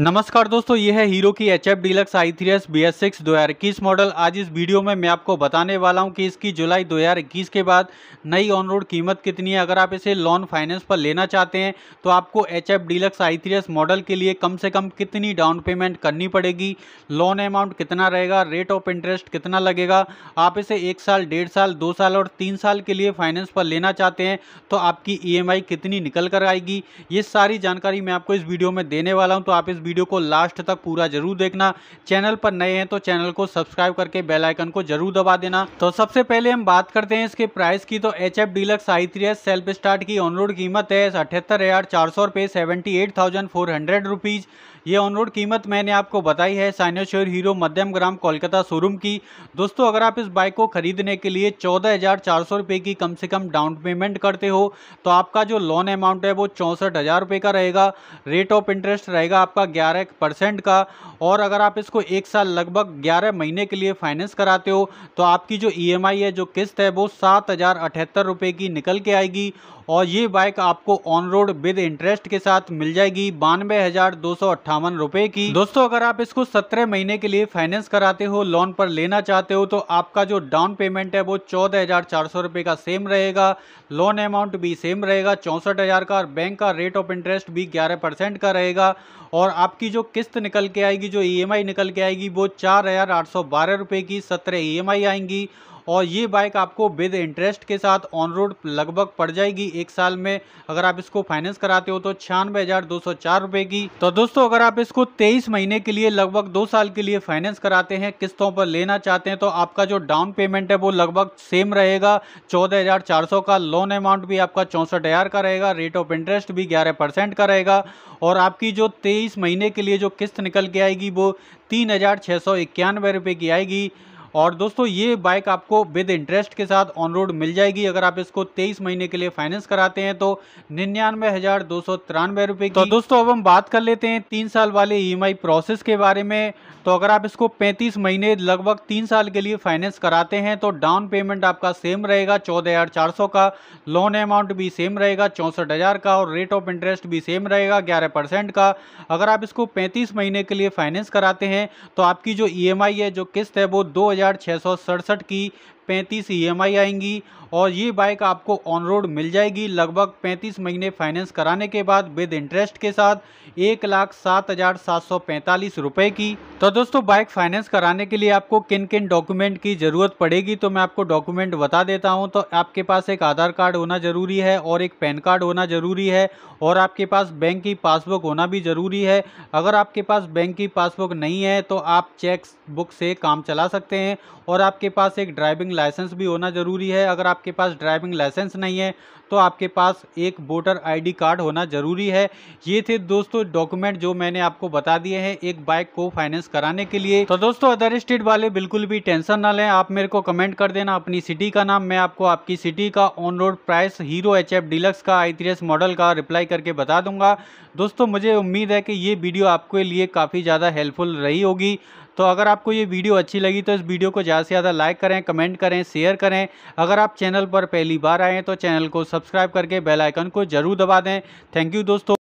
नमस्कार दोस्तों ये है हीरो की H F Deluxe I three S B S six दो हज़ार इक्कीस मॉडल आज इस वीडियो में मैं आपको बताने वाला हूं कि इसकी जुलाई दो हज़ार इक्कीस के बाद नई ऑन रोड कीमत कितनी है अगर आप इसे लोन फाइनेंस पर लेना चाहते हैं तो आपको H F Deluxe I three S model के लिए कम से कम कितनी डाउन पेमेंट करनी पड़ेगी लोन अमाउंट कितना रहेगा रेट ऑफ इंटरेस्ट कितना लगेगा आप इसे एक साल डेढ़ साल दो साल और तीन साल के लिए फाइनेंस पर लेना चाहते हैं तो आपकी ई एम आई कितनी निकल कर आएगी ये सारी जानकारी मैं आपको इस वीडियो में देने वाला हूँ तो आप इस वीडियो को लास्ट तक पूरा जरूर देखना चैनल पर नए हैं तो चैनल को सब्सक्राइब करके बेल आइकन को जरूर दबा देना तो सबसे पहले हम बात करते हैं इसके प्राइस की तो H F Deluxe I three S self start की ऑनरोड कीमत है अठहत्तर हजार चार सौ रुपये seventy eight thousand four hundred rupees ये ऑनरोड कीमत मैंने आपको बताई है साइनोश्योर हीरो मध्यम ग्राम कोलकाता शोरूम की दोस्तों अगर आप इस बाइक को खरीदने के लिए चौदह हज़ार चार सौ रुपये की कम से कम डाउन पेमेंट करते हो तो आपका जो लोन अमाउंट है वो चौंसठ हज़ार रुपये का रहेगा रेट ऑफ इंटरेस्ट रहेगा आपका ग्यारह परसेंट का और अगर आप इसको एक साल लगभग ग्यारह महीने के लिए फाइनेंस कराते हो तो आपकी जो ई e है जो किस्त है वो सात हज़ार की निकल के आएगी और ये बाइक आपको ऑन रोड विद इंटरेस्ट के साथ मिल जाएगी बानवे हज़ार की दोस्तों अगर आप इसको 17 महीने के लिए फाइनेंस कराते हो लोन पर लेना चाहते हो तो आपका जो डाउन पेमेंट है वो चौदह हज़ार का सेम रहेगा लोन अमाउंट भी सेम रहेगा चौंसठ का और बैंक का रेट ऑफ इंटरेस्ट भी 11 परसेंट का रहेगा और आप आपकी जो किस्त निकल के आएगी जो ईएमआई e निकल के आएगी वो चार हज़ार आठ सौ बारह रुपये की सत्रह ई e आएंगी और ये बाइक आपको विद इंटरेस्ट के साथ ऑन रोड लगभग पड़ जाएगी एक साल में अगर आप इसको फाइनेंस कराते हो तो छियानवे हज़ार दो सौ चार रुपये की तो दोस्तों अगर आप इसको तेईस महीने के लिए लगभग दो साल के लिए फाइनेंस कराते हैं किस्तों पर लेना चाहते हैं तो आपका जो डाउन पेमेंट है वो लगभग सेम रहेगा चौदह हज़ार चार सौ का लोन अमाउंट भी आपका चौंसठ हज़ार का रहेगा रेट ऑफ इंटरेस्ट भी ग्यारह परसेंट का रहेगा और आपकी जो तेईस महीने के लिए जो किस्त निकल के आएगी वो तीन हज़ार छः सौ इक्यानवे रुपये की आएगी और दोस्तों ये बाइक आपको विद इंटरेस्ट के साथ ऑन रोड मिल जाएगी अगर आप इसको 23 महीने के लिए फाइनेंस कराते हैं तो निन्यानवे हजार दो सौ तिरानवे रुपये तो दोस्तों अब हम बात कर लेते हैं तीन साल वाले ई e प्रोसेस के बारे में तो अगर आप इसको 35 महीने लगभग तीन साल के लिए फाइनेंस कराते हैं तो डाउन पेमेंट आपका सेम रहेगा चौदह का लोन अमाउंट भी सेम रहेगा चौंसठ का और रेट ऑफ इंटरेस्ट भी सेम रहेगा ग्यारह का अगर आप इसको पैंतीस महीने के लिए फाइनेंस कराते हैं तो आपकी जो ई e है जो किस्त है वो दो हजार की पैंतीस ई e आएंगी और ये बाइक आपको ऑन रोड मिल जाएगी लगभग पैंतीस महीने फाइनेंस कराने के बाद विद इंटरेस्ट के साथ एक लाख सात हज़ार सात सौ पैंतालीस रुपये की तो दोस्तों बाइक फाइनेंस कराने के लिए आपको किन किन डॉक्यूमेंट की ज़रूरत पड़ेगी तो मैं आपको डॉक्यूमेंट बता देता हूँ तो आपके पास एक आधार कार्ड होना ज़रूरी है और एक पैन कार्ड होना ज़रूरी है और आपके पास बैंक की पासबुक होना भी ज़रूरी है अगर आपके पास बैंक की पासबुक नहीं है तो आप चेक बुक से काम चला सकते हैं और आपके पास एक ड्राइविंग लाइसेंस भी होना ज़रूरी है अगर आपके पास ड्राइविंग लाइसेंस नहीं है तो आपके पास एक वोटर आईडी कार्ड होना ज़रूरी है ये थे दोस्तों डॉक्यूमेंट जो मैंने आपको बता दिए हैं एक बाइक को फाइनेंस कराने के लिए तो दोस्तों अदर स्टेट वाले बिल्कुल भी टेंशन ना लें आप मेरे को कमेंट कर देना अपनी सिटी का नाम मैं आपको आपकी सिटी का on road price Hero H F Deluxe का आई मॉडल का रिप्लाई करके बता दूंगा दोस्तों मुझे उम्मीद है कि ये वीडियो आपके लिए काफ़ी ज़्यादा हेल्पफुल रही होगी तो अगर आपको ये वीडियो अच्छी लगी तो इस वीडियो को ज़्यादा से ज़्यादा लाइक करें कमेंट करें शेयर करें अगर आप चैनल पर पहली बार आएँ तो चैनल को सब्सक्राइब करके बेलाइकन को ज़रूर दबा दें थैंक यू दोस्तों